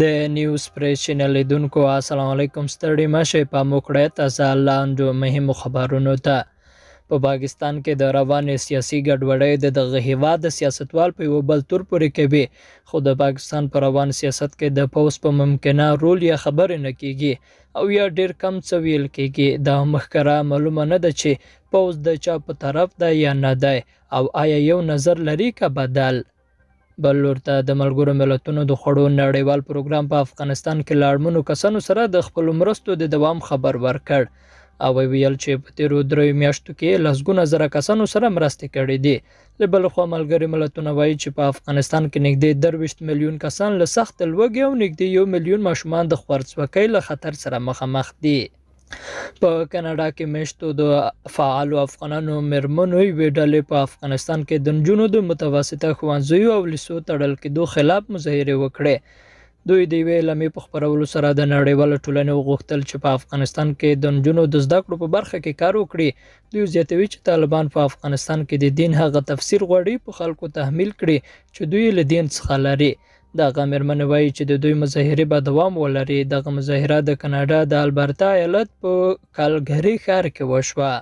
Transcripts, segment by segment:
د نیوز پریس چینل لیدونکو السلام علیکم ستړي مشه په مخړه تاسو لاندو مهمو خبرونو ته په پاکستان کې د روانې سیاسي ګډوډۍ د دغه هیواد سیاستوال په یو بل تور پورې کوي خو د پاکستان پر روان سیاست کې د پوس په ممکنه رول یا خبر نه کیږي او یا ډیر کم څه ویل کیږي دا مخکره معلومه نه ده چې پوس د چا په طرف ده یا نه ده او آیا یو نظر لري کا بدل بل ورته د ملګرو ملتونو د خړو نړیوال پروګرام په افغانستان کې لاړمنو کسانو سره د خپل مرستو د دوام خبر ورکړ او ویل چې په تیرو درې میاشتو کې لسګونه زره کسانو سره مرستې کړې دي لبل خو ملګری ملتونه وایي چې په افغانستان کې نږدې 30 میلیون کسان له سخت لوږې او نږدې 1 میلیون ماشومان د خوارځواکۍ له خطر سره مخامخ دي په کاناډا کې مشتو د فعال افغانانو مرمنو وی ډلې په افغانستان کې د نجونو د متوسطه خوانځي او لسو تړل کېدو خلاف مظاهره وکړه دوی د وی لمې په خبرولو سره د نړیوال ټولنې غوښتل چې په افغانستان کې د نجونو د زده کړو په برخه کې کار وکړي دوی زیاتوي چې طالبان په افغانستان کې د دین هغه تفسیر غوړي په خلکو تحمیل کړي چې دوی له دین څخه لري دغه میرمن وایي چې د دوی مظاهره به دوام ولري دغه مظاهره د کاناډا د البرتا ایالت په کالګری ښار کې وشوه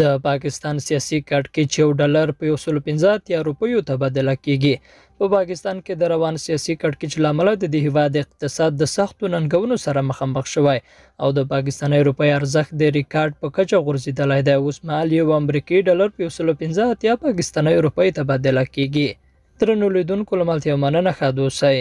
د پاکستان سیاسي کټ کې 4 ډالر په 150 روپیو ته بدل کیږي په پاکستان کې د روان سیاسي کټ کې چلامل د هیواد اقتصاد د سختو ننګونو سره مخامخ شوی او د پاکستاني روپی ارزښت د ریکارډ په کچه غورځیدلی دی اوس مهال یو امریکایي ډالر په 150 پاکستاني روپی ته بدل کیږي درنو لیدونکو له ملتیا مننه ښه دوسئ